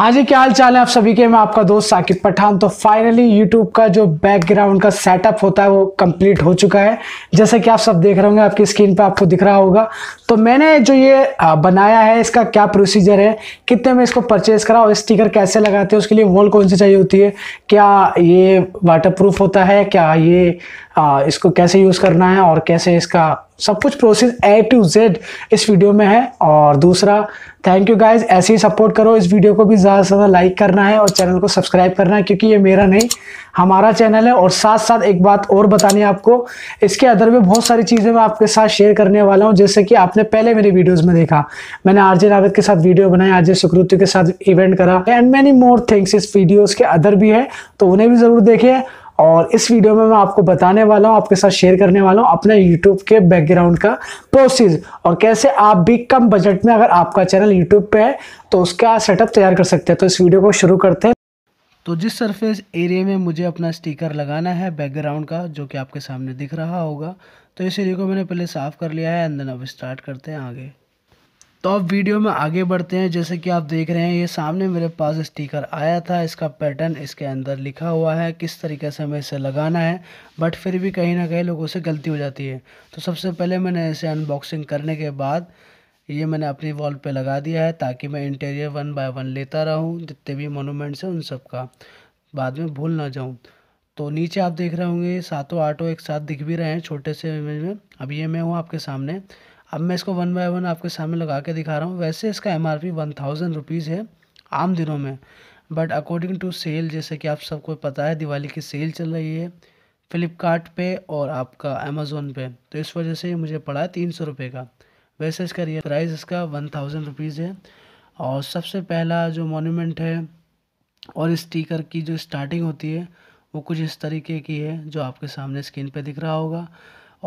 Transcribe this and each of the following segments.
हाँ जी क्या हाल चाल है आप सभी के मैं आपका दोस्त साकिब पठान तो फाइनली यूट्यूब का जो बैकग्राउंड का सेटअप होता है वो कंप्लीट हो चुका है जैसे कि आप सब देख रहे होंगे आपकी स्क्रीन पे आपको दिख रहा होगा तो मैंने जो ये बनाया है इसका क्या प्रोसीजर है कितने में इसको परचेज करा और स्टिकर कैसे लगाते हैं उसके लिए वॉल कौन सी चाहिए होती है क्या ये वाटर होता है क्या ये आ, इसको कैसे यूज़ करना है और कैसे इसका सब कुछ प्रोसेस ए टू जेड इस वीडियो में है और दूसरा थैंक यू गाइज ऐसे ही सपोर्ट करो इस वीडियो को भी ज़्यादा से ज़्यादा लाइक करना है और चैनल को सब्सक्राइब करना है क्योंकि ये मेरा नहीं हमारा चैनल है और साथ साथ एक बात और बतानी है आपको इसके अदर में बहुत सारी चीज़ें मैं आपके साथ शेयर करने वाला हूँ जैसे कि आपने पहले मेरी वीडियोज़ में देखा मैंने आरजे रावत के साथ वीडियो बनाई आरजे सुकृत्यु के साथ इवेंट करा एंड मैनी मोर थिंग्स इस वीडियोज़ के अदर भी है तो उन्हें भी ज़रूर देखे और इस वीडियो में मैं आपको बताने वाला हूँ आपके साथ शेयर करने वाला हूँ अपने यूट्यूब के बैकग्राउंड का प्रोसेस और कैसे आप भी कम बजट में अगर आपका चैनल यूट्यूब पे है तो उसका सेटअप तैयार कर सकते हैं तो इस वीडियो को शुरू करते हैं तो जिस सरफेस एरिया में मुझे अपना स्टिकर लगाना है बैकग्राउंड का जो कि आपके सामने दिख रहा होगा तो इस एरिया को मैंने पहले साफ़ कर लिया है एंड देन अब स्टार्ट करते हैं आगे तो अब वीडियो में आगे बढ़ते हैं जैसे कि आप देख रहे हैं ये सामने मेरे पास स्टिकर आया था इसका पैटर्न इसके अंदर लिखा हुआ है किस तरीके से हमें इसे लगाना है बट फिर भी कहीं ना कहीं लोगों से गलती हो जाती है तो सबसे पहले मैंने इसे अनबॉक्सिंग करने के बाद ये मैंने अपनी वॉल पे लगा दिया है ताकि मैं इंटीरियर वन बाय वन लेता रहूँ जितने भी मोनूमेंट्स हैं उन सब का बाद में भूल ना जाऊँ तो नीचे आप देख रहे होंगे सातों आठों एक साथ दिख भी रहे हैं छोटे से इमेज में अब ये मैं हूँ आपके सामने अब मैं इसको वन बाय वन आपके सामने लगा के दिखा रहा हूँ वैसे इसका M R P one thousand rupees है आम दिनों में बट अकॉर्डिंग टू सेल जैसे कि आप सबको पता है दिवाली की सेल चल रही है फ्लिपकार्ट पे और आपका अमेज़ोन पे तो इस वजह से मुझे पड़ा है तीन सौ रुपये का वैसे इसका रियल प्राइस इसका वन थाउजेंड रुपीज़ है और सबसे पहला जो मोनूमेंट है और स्टीकर की जो स्टार्टिंग होती है वो कुछ इस तरीके की है जो आपके सामने स्क्रीन पे दिख रहा होगा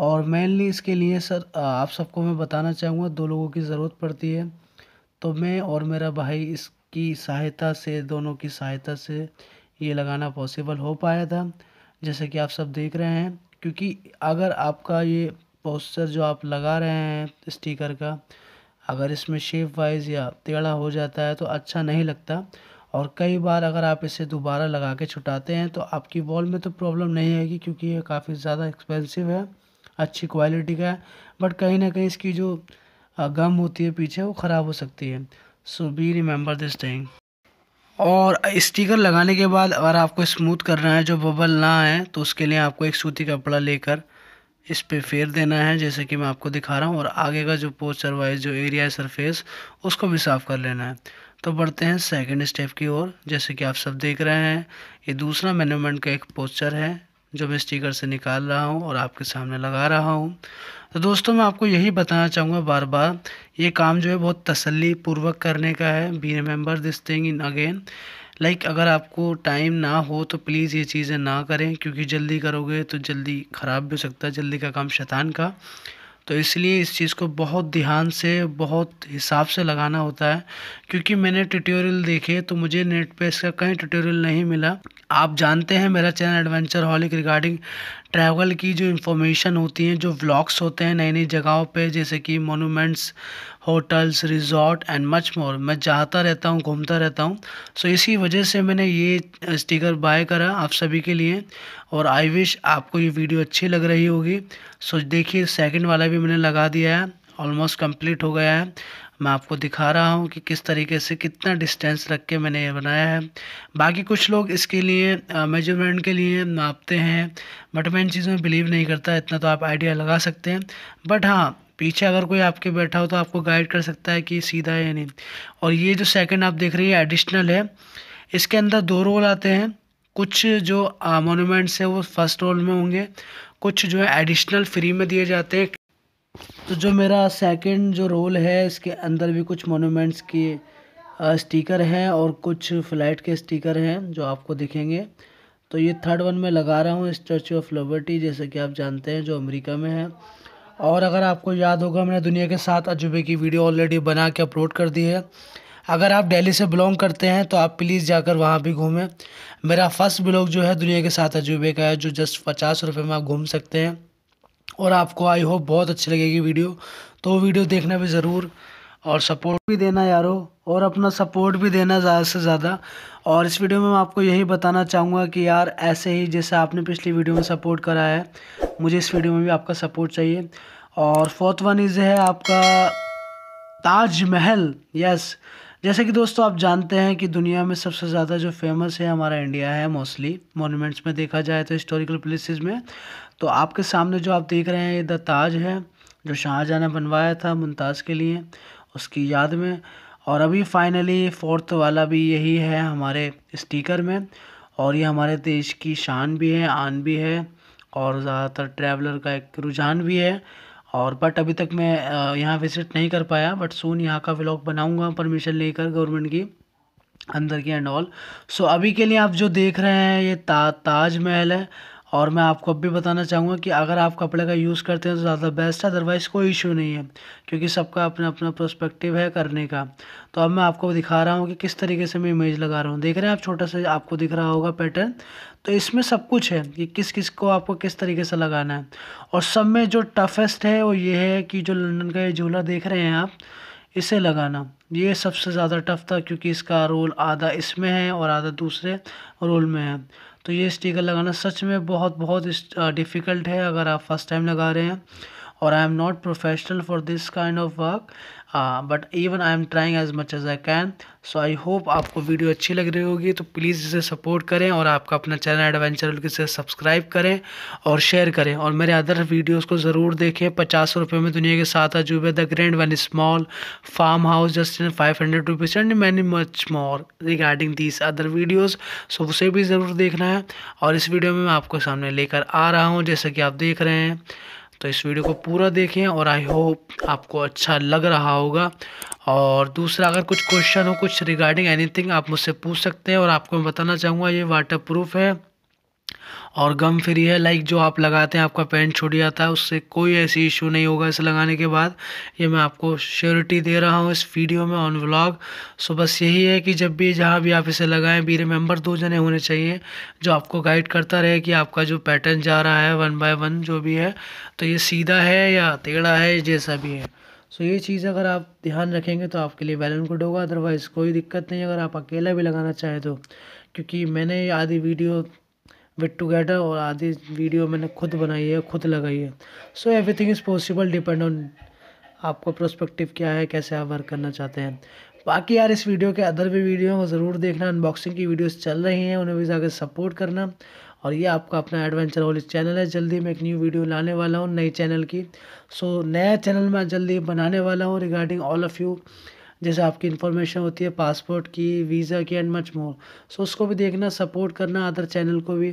और मेनली इसके लिए सर आप सबको मैं बताना चाहूँगा दो लोगों की ज़रूरत पड़ती है तो मैं और मेरा भाई इसकी सहायता से दोनों की सहायता से ये लगाना पॉसिबल हो पाया था जैसे कि आप सब देख रहे हैं क्योंकि अगर आपका ये पोस्टर जो आप लगा रहे हैं स्टिकर का अगर इसमें शेप वाइज या टेढ़ा हो जाता है तो अच्छा नहीं लगता और कई बार अगर आप इसे दोबारा लगा के छुटाते हैं तो आपकी वॉल में तो प्रॉब्लम नहीं आएगी क्योंकि ये काफ़ी ज़्यादा एक्सपेंसिव है अच्छी क्वालिटी का है बट कहीं ना कहीं इसकी जो गम होती है पीछे वो ख़राब हो सकती है so be remember this thing और स्टिकर लगाने के बाद अगर आपको स्मूथ करना है जो बबल ना आए तो उसके लिए आपको एक सूती कपड़ा लेकर इस पर फेर देना है जैसे कि मैं आपको दिखा रहा हूँ और आगे का जो पोस्चर वाइज जो एरिया है सरफेस उसको भी साफ़ कर लेना है तो बढ़ते हैं सेकंड स्टेप की ओर जैसे कि आप सब देख रहे हैं ये दूसरा मेनूमेंट का एक पोस्चर है जो मैं स्टिकर से निकाल रहा हूँ और आपके सामने लगा रहा हूँ तो दोस्तों मैं आपको यही बताना चाहूँगा बार बार ये काम जो है बहुत तसल्ली पूर्वक करने का है be remember this thing in again like अगर आपको टाइम ना हो तो प्लीज़ ये चीज़ें ना करें क्योंकि जल्दी करोगे तो जल्दी ख़राब भी हो सकता है जल्दी का काम शैतान का तो इसलिए इस चीज़ को बहुत ध्यान से बहुत हिसाब से लगाना होता है क्योंकि मैंने ट्यूटोरियल देखे तो मुझे नेट पे इसका कहीं ट्यूटोरियल नहीं मिला आप जानते हैं मेरा channel adventure holic regarding travel की जो इन्फॉर्मेशन होती हैं जो व्लॉग्स होते हैं नई नई जगहों पे जैसे कि monuments hotels resort and much more मैं जाता रहता हूँ घूमता रहता हूँ सो so, इसी वजह से मैंने ये स्टिकर बाय करा आप सभी के लिए और आई विश आपको ये वीडियो अच्छी लग रही होगी सो so, देखिए सेकंड वाला भी मैंने लगा दिया है ऑलमोस्ट कंप्लीट हो गया है मैं आपको दिखा रहा हूँ कि किस तरीके से कितना डिस्टेंस रख के मैंने ये बनाया है बाकी कुछ लोग इसके लिए मेजरमेंट के लिए नापते हैं बट मैं इन चीज़ों में बिलीव नहीं करता इतना तो आप आइडिया लगा सकते हैं बट हाँ पीछे अगर कोई आपके बैठा हो तो आपको गाइड कर सकता है कि सीधा है या नहीं और ये जो सेकंड आप देख रही है एडिशनल है इसके अंदर दो रोल आते हैं कुछ जो मोनूमेंट्स हैं वो फर्स्ट रोल में होंगे कुछ जो है एडिशनल फ्री में दिए जाते हैं तो जो मेरा सेकंड जो रोल है इसके अंदर भी कुछ मोनूमेंट्स के स्टिकर हैं और कुछ फ्लाइट के स्टिकर हैं जो आपको दिखेंगे तो ये थर्ड वन में लगा रहा हूँ स्टैचू ऑफ लिबर्टी जैसे कि आप जानते हैं जो अमेरिका में है और अगर आपको याद होगा मैंने दुनिया के सात अजूबे की वीडियो ऑलरेडी बना के अपलोड कर दी है अगर आप दिल्ली से बिलोंग करते हैं तो आप प्लीज़ जाकर वहाँ भी घूमें मेरा फर्स्ट ब्लॉग जो है दुनिया के सात अजूबे का है जो जस्ट पचास रुपये में आप घूम सकते हैं और आपको आई होप बहुत अच्छी लगेगी वीडियो तो वीडियो देखना भी ज़रूर और सपोर्ट भी देना यारो और अपना सपोर्ट भी देना ज़्यादा से ज़्यादा और इस वीडियो में मैं आपको यही बताना चाहूँगा कि यार ऐसे ही जैसे आपने पिछली वीडियो में सपोर्ट करा है मुझे इस वीडियो में भी आपका सपोर्ट चाहिए और फोर्थ वन इज़ है आपका ताजमहल यस yes. जैसे कि दोस्तों आप जानते हैं कि दुनिया में सबसे ज़्यादा जो फेमस है हमारा इंडिया है मोस्टली मोनूमेंट्स में देखा जाए तो हिस्टोरिकल प्लेसेस में तो आपके सामने जो आप देख रहे हैं ये द ताज है जो शाहजहाँ ने बनवाया था मुमताज़ के लिए उसकी याद में और अभी फाइनली फोर्थ वाला भी यही है हमारे स्टीकर में और ये हमारे देश की शान भी है आन भी है और ज़्यादातर ट्रैवलर का एक रुझान भी है और बट अभी तक मैं यहाँ विज़िट नहीं कर पाया बट सून यहाँ का व्लॉग बनाऊँगा परमिशन लेकर गवर्नमेंट की अंदर की एंड ऑल सो अभी के लिए आप जो देख रहे हैं ये ता ताजमहल है और मैं आपको अब भी बताना चाहूँगा कि अगर आप कपड़े का यूज़ करते हैं तो ज़्यादा बेस्ट है अदरवाइज़ कोई इशू नहीं है क्योंकि सबका अपना अपना प्रोस्पेक्टिव है करने का तो अब मैं आपको दिखा रहा हूँ कि किस तरीके से मैं इमेज लगा रहा हूँ देख रहे हैं आप छोटा सा आपको दिख रहा होगा पैटर्न तो इसमें सब कुछ है कि किस किस को आपको किस तरीके से लगाना है और सब में जो टफेस्ट है वो ये है कि जो लंदन का ये झूला देख रहे हैं आप इसे लगाना ये सबसे ज़्यादा टफ था क्योंकि इसका रोल आधा इसमें है और आधा दूसरे रोल में है तो ये स्टिकर लगाना सच में बहुत बहुत डिफ़िकल्ट है अगर आप फर्स्ट टाइम लगा रहे हैं और I am not professional for this kind of work but even I am trying as much as I can so I hope आपको वीडियो अच्छी लग रही होगी तो प्लीज़ इसे सपोर्ट करें और आपका अपना चैनल एडवेंचर से सब्सक्राइब करें और शेयर करें और मेरे अदर वीडियोज़ को ज़रूर देखें पचास रुपये में दुनिया के सात अजूबे the grand one small farm house just in five hundred rupees and many much more regarding this other videos so उसे भी ज़रूर देखना है और इस वीडियो में मैं आपको सामने लेकर आ रहा हूँ जैसा कि आप देख रहे हैं तो इस वीडियो को पूरा देखें और आई होप आपको अच्छा लग रहा होगा और दूसरा अगर कुछ क्वेश्चन हो कुछ रिगार्डिंग एनीथिंग आप मुझसे पूछ सकते हैं और आपको मैं बताना चाहूँगा ये वाटर प्रूफ है और गम फ्री है लाइक जो आप लगाते हैं आपका पेंट छूट जाता है उससे कोई ऐसी इशू नहीं होगा इसे लगाने के बाद ये मैं आपको श्योरिटी दे रहा हूँ इस वीडियो में ऑन व्लॉग सो बस यही है कि जब भी जहाँ भी आप इसे लगाएं बी रिमेंबर दो जने होने चाहिए जो आपको गाइड करता रहे कि आपका जो पैटर्न जा रहा है वन बाय वन जो भी है तो ये सीधा है या टेढ़ा है जैसा भी है सो so, ये चीज़ अगर आप ध्यान रखेंगे तो आपके लिए बैलेंस गुड होगा अदरवाइज़ कोई दिक्कत नहीं अगर आप अकेला भी लगाना चाहें तो क्योंकि मैंने आधी वीडियो विद टुगेदर और आधी वीडियो मैंने खुद बनाई है खुद लगाई है so everything is possible depend on आपका प्रोस्पेक्टिव क्या है कैसे आप वर्क करना चाहते हैं बाकी यार इस वीडियो के अदर भी वीडियो को ज़रूर देखना अनबॉक्सिंग की वीडियोस चल रही हैं उन्हें भी जाकर सपोर्ट करना और ये आपका अपना एडवेंचर वाली चैनल है जल्दी मैं एक न्यू वीडियो लाने वाला हूँ नई चैनल की सो so, नया चैनल मैं जल्दी बनाने वाला हूँ रिगार्डिंग ऑल ऑफ़ यू जैसे आपकी इन्फॉर्मेशन होती है पासपोर्ट की वीज़ा की एंड मच मोर सो उसको भी देखना सपोर्ट करना अदर चैनल को भी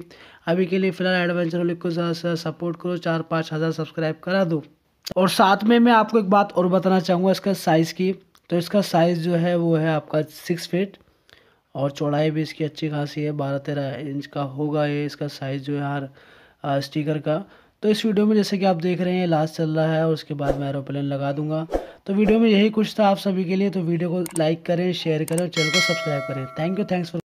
अभी के लिए फ़िलहाल एडवेंचर वाले को ज़्यादा से ज़्यादा सपोर्ट करो चार पाँच हज़ार सब्सक्राइब करा दो और साथ में मैं आपको एक बात और बताना चाहूँगा इसका साइज़ की तो इसका साइज़ जो है वो है आपका सिक्स फिट और चौड़ाई भी इसकी अच्छी खासी है बारह तेरह इंच का होगा ये इसका साइज़ जो है हर स्टीकर का तो इस वीडियो में जैसे कि आप देख रहे हैं लास्ट चल रहा है और उसके बाद मैं एरोप्लेन लगा दूंगा तो वीडियो में यही कुछ था आप सभी के लिए तो वीडियो को लाइक करें शेयर करें और चैनल को सब्सक्राइब करें थैंक यू थैंक्स फॉर